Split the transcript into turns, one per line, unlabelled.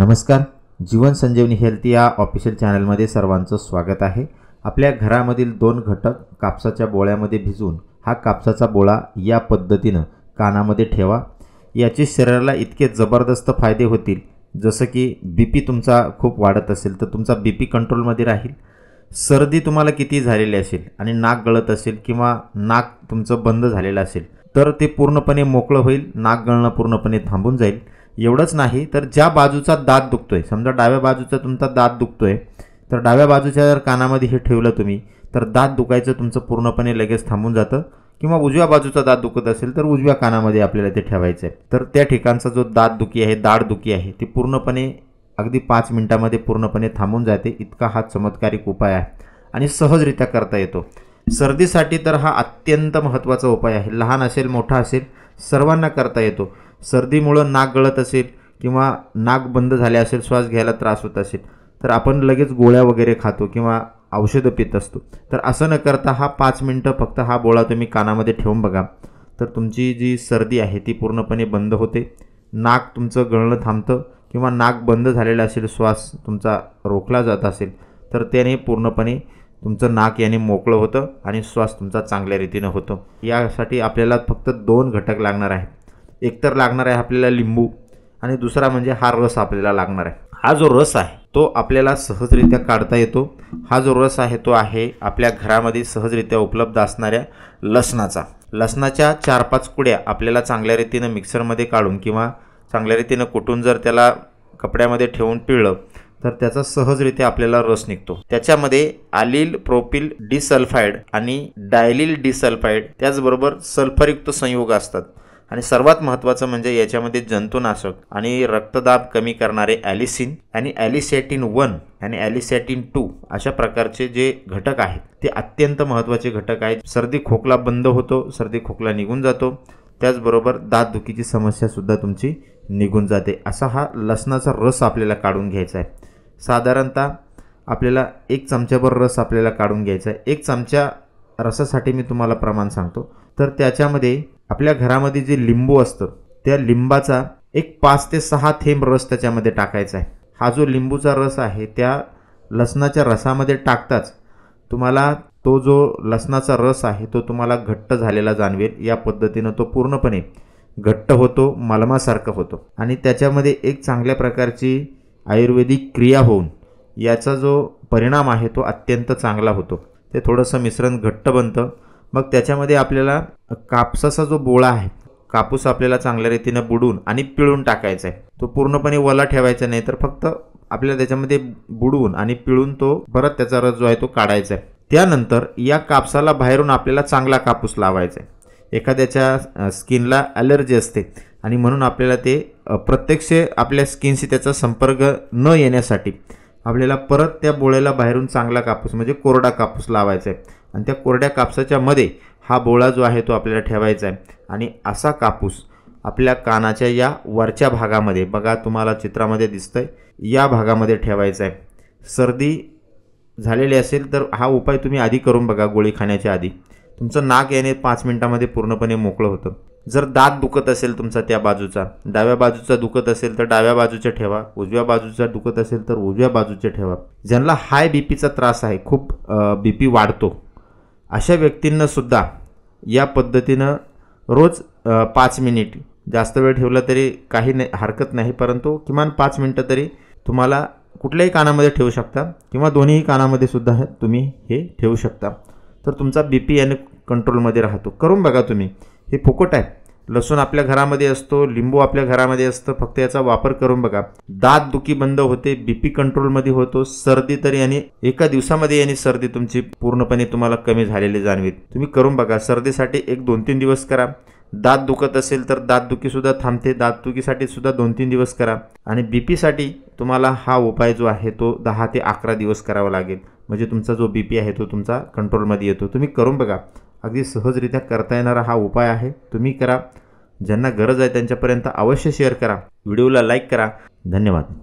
नमस्कार जीवन संजीवनी हेल्थ या ऑफिशियल चॅनलमध्ये सर्वांचं स्वागत आहे आपल्या घरामधील दोन घटक कापसाच्या बोळ्यामध्ये भिजवून हा कापसाचा बोळा या पद्धतीनं कानामध्ये ठेवा याचे शरीराला इतके जबरदस्त फायदे होतील जसं की बी पी तुमचा खूप वाढत असेल तर तुमचा बी पी कंट्रोलमध्ये राहील सर्दी तुम्हाला किती झालेली असेल आणि नाक गळत असेल किंवा नाक तुमचं बंद झालेलं असेल तर ते पूर्णपणे मोकळं होईल नाक गळणं पूर्णपणे थांबून जाईल एवढंच नाही तर ज्या बाजूचा दात दुखतो आहे समजा डाव्या बाजूचा तुमचा दात दुखतो आहे तर डाव्या बाजूच्या जर कानामध्ये हे ठेवलं तुम्ही तर दात दुखायचं तुमचं पूर्णपणे लगेच थांबून जातं किंवा उजव्या बाजूचा दात दुखत असेल तर उजव्या कानामध्ये आपल्याला ते ठेवायचं आहे तर त्या ठिकाणचा जो दात दुखी आहे दुखी आहे ती पूर्णपणे अगदी पाच मिनटामध्ये पूर्णपणे थांबून जाते इतका हा चमत्कारिक उपाय आहे आणि सहजरित्या करता येतो सर्दीसाठी तर हा अत्यंत महत्त्वाचा उपाय आहे लहान असेल मोठा असेल सर्वांना करता येतो सर्दीमुळं नाक गळत असेल किंवा नाक बंद झाले असेल श्वास घ्यायला त्रास होत असेल तर आपण लगेच गोळ्या वगैरे खातो किंवा औषधं पित असतो तर असं न करता हा पाच मिनटं फक्त हा बोळा तुम्ही कानामध्ये ठेवून बघा तर तुमची जी सर्दी आहे ती पूर्णपणे बंद होते नाक तुमचं गळणं थांबतं किंवा नाक बंद झालेलं असेल श्वास तुमचा रोखला जात असेल तर त्याने पूर्णपणे तुमचं नाक याने मोकळं होतं आणि श्वास तुमचा चांगल्या रीतीनं होतो यासाठी आपल्याला फक्त दोन घटक लागणार आहेत एकतर लागणार आहे आपल्याला लिंबू आणि दुसरा म्हणजे हा रस आपल्याला लागणार आहे हा जो रस आहे तो आपल्याला सहजरित्या काढता येतो हा जो रस आहे तो आहे आपल्या घरामध्ये सहजरित्या उपलब्ध असणाऱ्या लसणाचा लसणाच्या चार पाच कुड्या आपल्याला चांगल्या रीतीनं मिक्सरमध्ये काढून किंवा चांगल्या रीतीनं कुटून जर त्याला कपड्यामध्ये ठेवून पिळलं तर त्याचा सहजरित्या आपल्याला रस निघतो त्याच्यामध्ये आलील प्रोपिल डिसल्फाईड आणि डायलिल डिसल्फाईड त्याचबरोबर सल्फरयुक्त संयोग असतात आणि सर्वात महत्त्वाचं म्हणजे याच्यामध्ये जंतुनाशक आणि रक्तदाब कमी करणारे ॲलिसिन आणि ॲलिसॅटिन वन आणि ॲलिसॅटिन टू अशा प्रकारचे जे घटक आहेत ते अत्यंत महत्त्वाचे घटक आहेत सर्दी खोकला बंद होतो सर्दी खोकला निघून जातो त्याचबरोबर दात दातदुखीची समस्यासुद्धा तुमची निघून जाते असा हा लसणाचा रस आपल्याला काढून घ्यायचा आहे साधारणतः आपल्याला एक चमच्याभर रस आपल्याला काढून घ्यायचा आहे एक चमचा रसासाठी मी तुम्हाला प्रमाण सांगतो तर त्याच्यामध्ये आपल्या घरामध्ये जे लिंबू असतं त्या लिंबाचा एक पाच ते सहा थेंब रस त्याच्यामध्ये टाकायचा आहे हा जो लिंबूचा रस आहे त्या लसणाच्या रसामध्ये टाकताच तुम्हाला तो जो लसणाचा रस आहे तो तुम्हाला घट्ट झालेला जाणवेल या पद्धतीनं तो पूर्णपणे घट्ट होतो मलमासारखं होतो आणि त्याच्यामध्ये एक चांगल्या प्रकारची आयुर्वेदिक क्रिया होऊन याचा जो परिणाम आहे तो अत्यंत चांगला होतो ते थोडंसं मिश्रण घट्ट बनतं मग त्याच्यामध्ये आपल्याला कापसाचा जो बोळा आहे कापूस आपल्याला चांगल्या रीतीनं बुडून आणि पिळून टाकायचा आहे तो पूर्णपणे वला ठेवायचा नाही तर फक्त आपल्याला त्याच्यामध्ये बुडवून आणि पिळून तो परत त्याचा रस जो आहे तो काढायचा आहे त्यानंतर या कापसाला बाहेरून आपल्याला चांगला कापूस लावायचा आहे एखाद्याच्या स्किनला ॲलर्जी असते आणि म्हणून आपल्याला ते प्रत्यक्ष आपल्या स्किनशी त्याचा संपर्क न येण्यासाठी आपल्याला परत त्या बोळ्याला बाहेरून चांगला कापूस म्हणजे कोरडा कापूस लावायचा आहे आणि त्या कोरड्या कापसाच्या मध्ये हा बोळा जो आहे तो आपल्याला ठेवायचा आहे आणि असा कापूस आपल्या कानाच्या या वरच्या भागामध्ये बघा तुम्हाला चित्रामध्ये दिसतंय या भागामध्ये ठेवायचा आहे सर्दी झालेली असेल तर हा उपाय तुम्ही आधी करून बघा गोळी खाण्याच्या आधी तुमचं नाक याने पाच मिनटामध्ये पूर्णपणे मोकळं होतं जर दात दुखत असेल तुमचा त्या बाजूचा डाव्या बाजूचा दुखत असेल तर डाव्या बाजूचे ठेवा उजव्या बाजूचा दुखत असेल तर उजव्या बाजूचे ठेवा ज्यांना हाय बी पीचा त्रास आहे खूप बी पी वाढतो अशा व्यक्तींनासुद्धा या पद्धतीनं रोज पाच मिनिट जास्त वेळ ठेवला तरी काही नाही हरकत नाही परंतु किमान पाच मिनटं तरी तुम्हाला कुठल्याही कानामध्ये ठेवू शकता किंवा दोन्हीही कानामध्ये सुद्धा तुम्ही हे ठेवू शकता तर तुमचा बी पी याने कंट्रोलमध्ये राहतो करून बघा तुम्ही हे फुकट आहे लसूण आपल्या घरामध्ये असतो लिंबू आपल्या घरामध्ये असतं फक्त याचा वापर करून बघा दात दुखी बंद होते बीपी कंट्रोलमध्ये होतो सर्दी तर याने एका दिवसामध्ये याने सर्दी तुमची पूर्णपणे तुम्हाला कमी झालेली जाणवीत तुम्ही करून बघा सर्दीसाठी एक दोन तीन दिवस करा दात दुखत असेल तर दात दुखी सुद्धा थांबते दात दुखीसाठी सुद्धा दोन तीन दिवस करा आणि बीपीसाठी तुम्हाला हा उपाय जो आहे तो दहा ते अकरा दिवस करावा लागेल म्हणजे तुमचा जो बीपी आहे तो तुमचा कंट्रोलमध्ये येतो तुम्ही करून बघा अगदी सहजरित्या करता येणारा हा उपाय आहे तुम्ही करा ज्यांना गरज आहे त्यांच्यापर्यंत अवश्य शेअर करा व्हिडिओला लाईक करा धन्यवाद